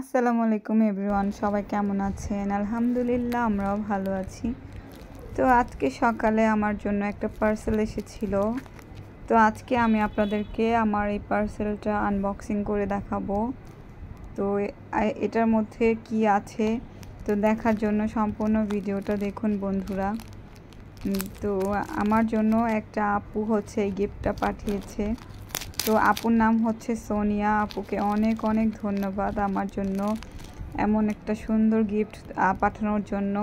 আসসালামু আলাইকুম এভরিওয়ান সবাই কেমন আছেন আলহামদুলিল্লাহ আমরাও ভালো আছি তো আজকে সকালে আমার জন্য একটা পার্সেল এসেছিল তো আজকে আমি আপনাদেরকে আমার এই পার্সেলটা আনবক্সিং করে দেখাবো তো এটার মধ্যে কি আছে তো দেখার জন্য সম্পূর্ণ ভিডিওটা দেখুন বন্ধুরা তো আমার জন্য একটা আপু হচ্ছে এই গিফটটা পাঠিয়েছে তো আপুর নাম হচ্ছে সোনিয়া আপুকে অনেক অনেক ধন্যবাদ আমার জন্য এমন একটা সুন্দর গিফট পাঠানোর জন্য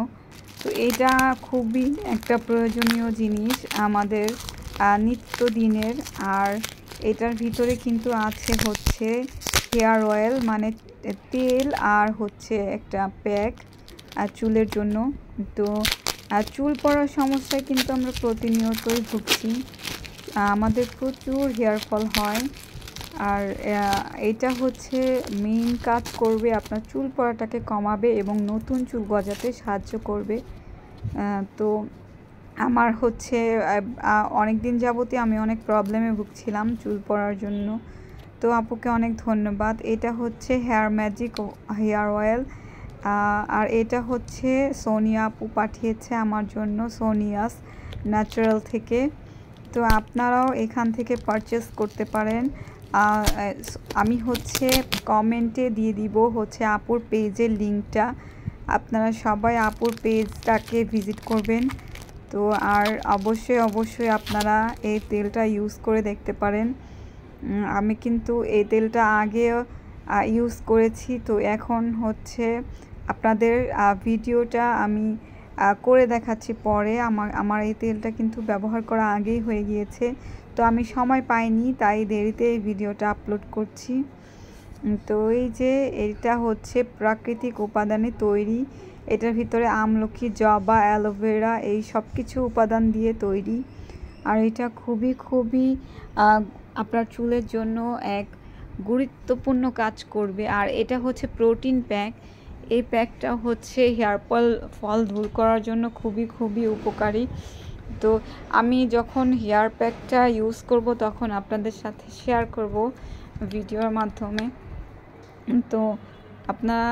তো এটা খুবই একটা প্রয়োজনীয় জিনিস আমাদের নিত্য দিনের আর এটার ভিতরে কিন্তু আছে হচ্ছে হেয়ার অয়েল মানে তেল আর হচ্ছে একটা প্যাক চুলের জন্য তো চুল পড়ার সমস্যায় কিন্তু আমরা প্রতিনিয়তই ভুগছি আমাদের প্রচুর হেয়ার ফল হয় আর এটা হচ্ছে মেইন কাজ করবে আপনার চুল পড়াটাকে কমাবে এবং নতুন চুল গজাতে সাহায্য করবে তো আমার হচ্ছে অনেক দিন যাবতীয় আমি অনেক প্রবলেমে ভুগছিলাম চুল পড়ার জন্য তো আপুকে অনেক ধন্যবাদ এটা হচ্ছে হেয়ার ম্যাজিক হেয়ার অয়েল আর এটা হচ্ছে সোনিয়া আপু পাঠিয়েছে আমার জন্য সোনিয়াস ন্যাচারাল থেকে তো আপনারাও এখান থেকে পারচেস করতে পারেন আমি হচ্ছে কমেন্টে দিয়ে দিব হচ্ছে আপুর পেজের লিঙ্কটা আপনারা সবাই আপুর পেজটাকে ভিজিট করবেন তো আর অবশ্যই অবশ্যই আপনারা এই তেলটা ইউজ করে দেখতে পারেন আমি কিন্তু এই তেলটা আগে ইউজ করেছি তো এখন হচ্ছে আপনাদের ভিডিওটা আমি করে দেখাচ্ছি পরে আমার আমার এই তেলটা কিন্তু ব্যবহার করা আগেই হয়ে গিয়েছে তো আমি সময় পাইনি তাই দেরিতে এই ভিডিওটা আপলোড করছি তো এই যে এটা হচ্ছে প্রাকৃতিক উপাদানে তৈরি এটার ভিতরে আমলকি জবা অ্যালোভেরা এই সব কিছু উপাদান দিয়ে তৈরি আর এটা খুবই খুবই আপনার চুলের জন্য এক গুরুত্বপূর্ণ কাজ করবে আর এটা হচ্ছে প্রোটিন প্যাক এই প্যাকটা হচ্ছে হেয়ার ফল ফল দূর করার জন্য খুবই খুবই উপকারী তো আমি যখন হেয়ার প্যাকটা ইউজ করব তখন আপনাদের সাথে শেয়ার করব ভিডিওর মাধ্যমে তো আপনারা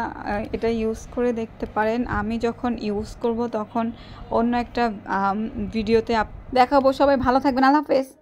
এটা ইউজ করে দেখতে পারেন আমি যখন ইউজ করব তখন অন্য একটা ভিডিওতে দেখাবো সবাই ভালো থাকবেন আল্লাহ হাফেজ